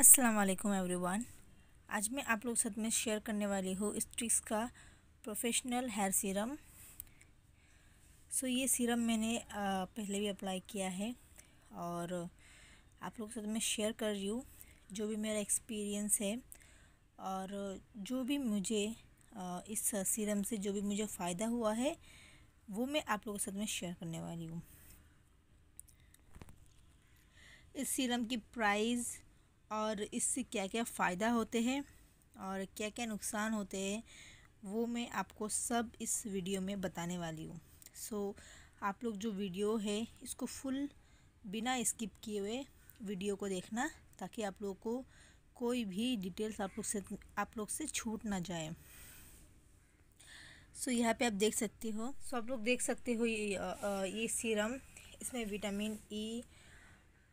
Every everyone आज मैं आप लोग साथ में शेयर करने वाली हूँ स्ट्रिक्स का प्रोफेशनल हेयर सीरम सो ये सीरम मैंने पहले भी अप्लाई किया है और आप लोग साथ में शेयर कर रही हूँ जो भी मेरा एक्सपीरियंस है और जो भी मुझे इस सीरम से जो भी मुझे फ़ायदा हुआ है वो मैं आप लोगों के साथ में शेयर करने वाली हूँ इस सीरम की प्राइस और इससे क्या क्या फ़ायदा होते हैं और क्या क्या नुकसान होते हैं वो मैं आपको सब इस वीडियो में बताने वाली हूँ सो so, आप लोग जो वीडियो है इसको फुल बिना स्किप किए हुए वीडियो को देखना ताकि आप लोगों को कोई भी डिटेल्स आप लोग से आप लोग से छूट ना जाए सो so, यहाँ पे आप देख सकते हो सो so, आप लोग देख सकते हो ये ये सीरम इसमें विटामिन ई e,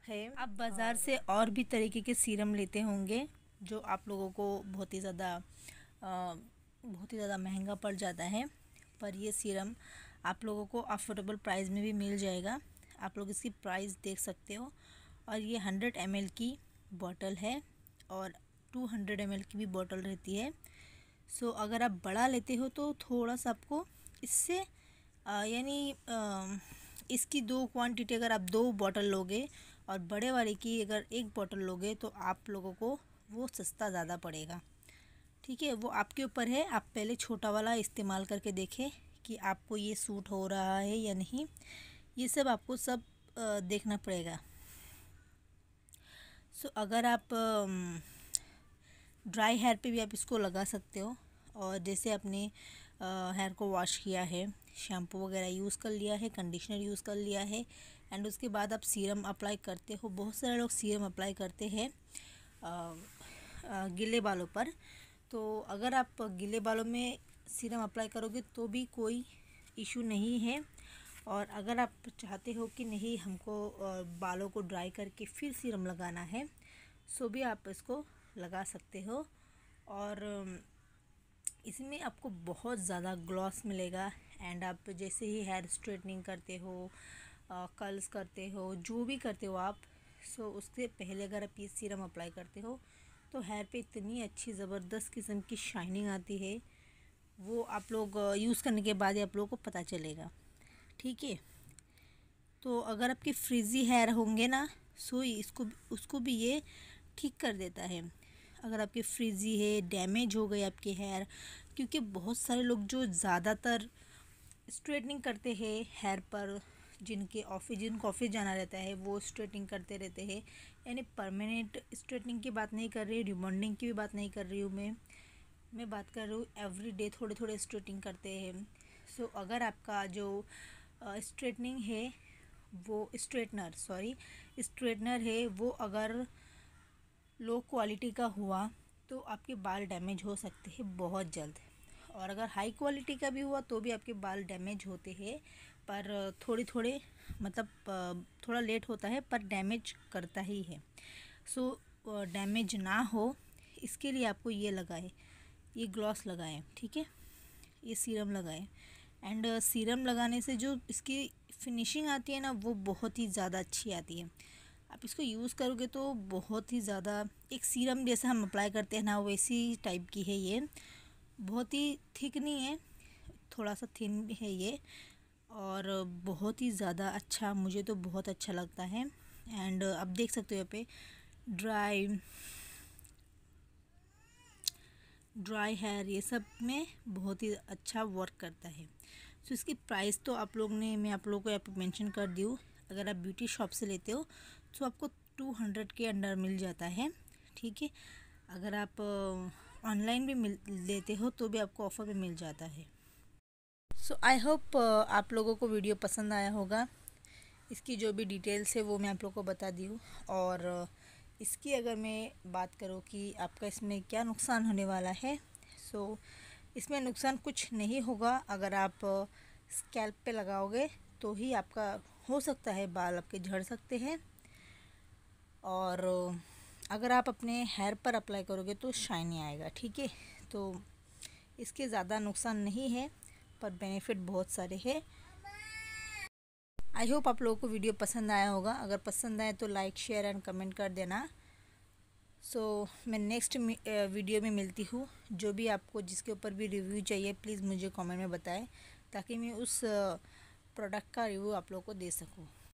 है हाँ। आप बाज़ार से और भी तरीके के सीरम लेते होंगे जो आप लोगों को बहुत ही ज़्यादा बहुत ही ज़्यादा महंगा पड़ जाता है पर ये सीरम आप लोगों को अफोर्डेबल प्राइस में भी मिल जाएगा आप लोग इसकी प्राइस देख सकते हो और ये हंड्रेड एम की बॉटल है और टू हंड्रेड एम की भी बॉटल रहती है सो अगर आप बड़ा लेते हो तो थोड़ा सा आपको इससे यानी इसकी दो क्वांटिटी अगर आप दो बॉटल लोगे और बड़े वाले की अगर एक बॉटल लोगे तो आप लोगों को वो सस्ता ज़्यादा पड़ेगा ठीक है वो आपके ऊपर है आप पहले छोटा वाला इस्तेमाल करके देखें कि आपको ये सूट हो रहा है या नहीं ये सब आपको सब देखना पड़ेगा सो अगर आप ड्राई हेयर पे भी आप इसको लगा सकते हो और जैसे आपने हेयर को वॉश किया है शैम्पू वगैरह यूज़ कर लिया है कंडीशनर यूज़ कर लिया है एंड उसके बाद आप सीरम अप्लाई करते हो बहुत सारे लोग सीरम अप्लाई करते हैं गिले बालों पर तो अगर आप गिले बालों में सीरम अप्लाई करोगे तो भी कोई इशू नहीं है और अगर आप चाहते हो कि नहीं हमको बालों को ड्राई करके फिर सीरम लगाना है सो भी आप इसको लगा सकते हो और इसमें आपको बहुत ज़्यादा ग्लॉस मिलेगा एंड आप जैसे ही हेयर स्ट्रेटनिंग करते हो कर्ल्स करते हो जो भी करते हो आप सो उसके पहले अगर आप ये सीरम अप्लाई करते हो तो हेयर पे इतनी अच्छी ज़बरदस्त किस्म की शाइनिंग आती है वो आप लोग यूज़ करने के बाद ही आप लोगों को पता चलेगा ठीक है तो अगर आपके फ्रिजी हेयर होंगे ना सो इसको उसको भी ये ठीक कर देता है अगर आपके फ्रिजी है डैमेज हो गए आपके हेयर क्योंकि बहुत सारे लोग जो ज़्यादातर स्ट्रेटनिंग करते हैं हेयर पर जिनके ऑफिस जिनको ऑफिस जाना रहता है वो स्ट्रेटनिंग करते रहते हैं यानी परमानेंट स्ट्रेटनिंग की बात नहीं कर रही रिबॉन्डिंग की भी बात नहीं कर रही हूँ मैं मैं बात कर रही हूँ एवरी डे थोड़े थोड़े स्ट्रेटनिंग करते हैं सो so, अगर आपका जो स्ट्रेटनिंग uh, है वो स्ट्रेटनर सॉरी स्ट्रेटनर है वो अगर लो क्वालिटी का हुआ तो आपके बाल डैमेज हो सकते हैं बहुत जल्द और अगर हाई क्वालिटी का भी हुआ तो भी आपके बाल डैमेज होते हैं पर थोड़ी थोड़े मतलब थोड़ा लेट होता है पर डैमेज करता ही है सो डैमेज ना हो इसके लिए आपको ये लगाए ये ग्लॉस लगाएं ठीक है ये सीरम लगाएं एंड सीरम लगाने से जो इसकी फिनिशिंग आती है ना वो बहुत ही ज़्यादा अच्छी आती है आप इसको यूज़ करोगे तो बहुत ही ज़्यादा एक सीरम जैसा हम अप्लाई करते हैं ना वैसी टाइप की है ये बहुत ही थिक नहीं है थोड़ा सा थिन है ये और बहुत ही ज़्यादा अच्छा मुझे तो बहुत अच्छा लगता है एंड आप देख सकते हो यहाँ पे ड्राई ड्राई हेयर ये सब में बहुत ही अच्छा वर्क करता है सो so, इसकी प्राइस तो आप लोग ने मैं आप लोगों को यहाँ पे मेंशन कर दी हूँ अगर आप ब्यूटी शॉप से लेते हो तो आपको टू हंड्रेड के अंडर मिल जाता है ठीक है अगर आप ऑनलाइन भी मिल लेते हो तो भी आपको ऑफ़र में मिल जाता है सो आई होप आप लोगों को वीडियो पसंद आया होगा इसकी जो भी डिटेल्स है वो मैं आप लोगों को बता दी हूँ और uh, इसकी अगर मैं बात करूँ कि आपका इसमें क्या नुकसान होने वाला है सो so, इसमें नुकसान कुछ नहीं होगा अगर आप स्कैल्प uh, पे लगाओगे तो ही आपका हो सकता है बाल आपके झड़ सकते हैं और uh, अगर आप अपने हेयर पर अप्लाई करोगे तो शाइनी आएगा ठीक है तो इसके ज़्यादा नुकसान नहीं है पर बेनिफिट बहुत सारे हैं आई होप आप लोगों को वीडियो पसंद आया होगा अगर पसंद आए तो लाइक शेयर एंड कमेंट कर देना सो so, मैं नेक्स्ट वीडियो में मिलती हूँ जो भी आपको जिसके ऊपर भी रिव्यू चाहिए प्लीज़ मुझे कमेंट में बताएं ताकि मैं उस प्रोडक्ट का रिव्यू आप लोगों को दे सकूँ